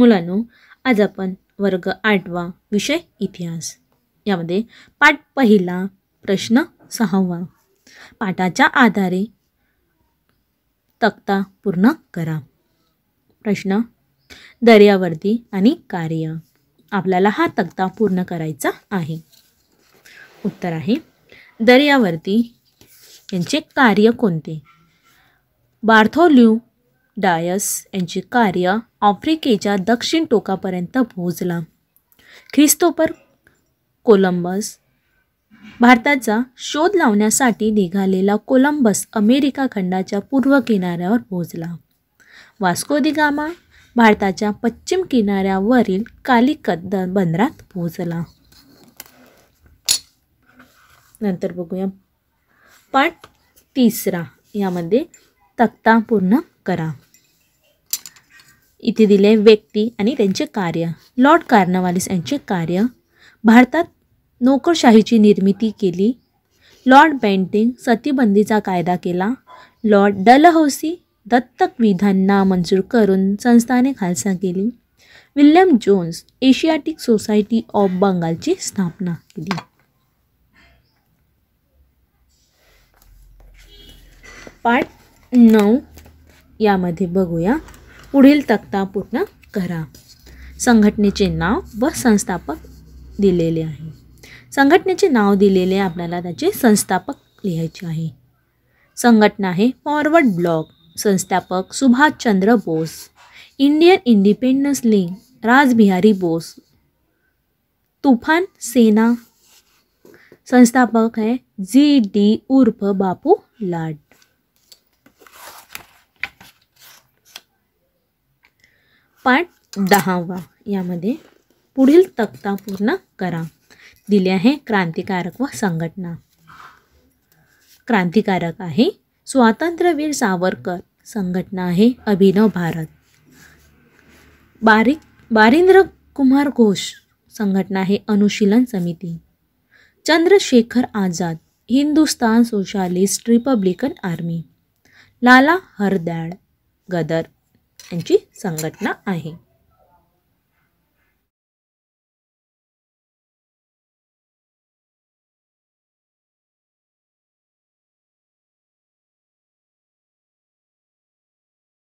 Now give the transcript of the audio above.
मुलांनो आज आपण वर्ग आठवा विषय इतिहास यामध्ये पाठ पहिला प्रश्न सहावा पाठाच्या आधारे तक्ता पूर्ण करा प्रश्न दर्यावरती आणि कार्य आपल्याला हा तक्ता पूर्ण करायचा आहे उत्तर आहे दर्यावरती यांचे कार्य कोणते बार्थोल्यू डायस यांचे कार्य आफ्रिकेच्या दक्षिण टोकापर्यंत पोहोचला ख्रिस्तोपर कोलंबस भारताचा शोध लावण्यासाठी निघालेला कोलंबस अमेरिका खंडाच्या पूर्व किनाऱ्यावर पोहोचला वास्को दि गामा भारताच्या पश्चिम किनाऱ्यावरील कालिकद बंदरात पोहोचला नंतर बघूया पाठ तिसरा यामध्ये तक्ता पूर्ण करा इथे दिले व्यक्ती आणि त्यांचे कार्य लॉर्ड कार्नवालिस यांचे कार्य भारतात नोकरशाहीची निर्मिती केली लॉर्ड बेंटिंग सतीबंदीचा कायदा केला लॉर्ड डलहौसी दत्तक विधान मंजूर करून संस्थाने खालसा केली William Jones Asiatic Society of बंगालची स्थापना केली पार्ट नऊ यामध्ये बघूया पुढील तक्ता पूर्ण करा संघटनेचे नाव व संस्थापक दिलेले आहे संघटनेचे नाव दिलेले आपल्याला त्याचे संस्थापक लिहायचे आहे संघटना आहे फॉरवर्ड ब्लॉक संस्थापक Subhash Chandra Bose Indian Independence League Rajbihari Bose Tufan Sena संस्थापक आहे जी डी उर्फ बापू लाड पाठ दहावा यामध्ये पुढील तक्ता पूर्ण करा दिले आहे क्रांतिकारक व संघटना क्रांतिकारक आहे स्वातंत्र्यवीर सावरकर संघटना आहे अभिनव भारत बारीक बारिंद्र कुमार घोष संघटना आहे Anushilan Samiti Chandrashekhar Azad Hindustan Socialist Republican Army Lala Hardayal Ghadar यांची संघटना आहे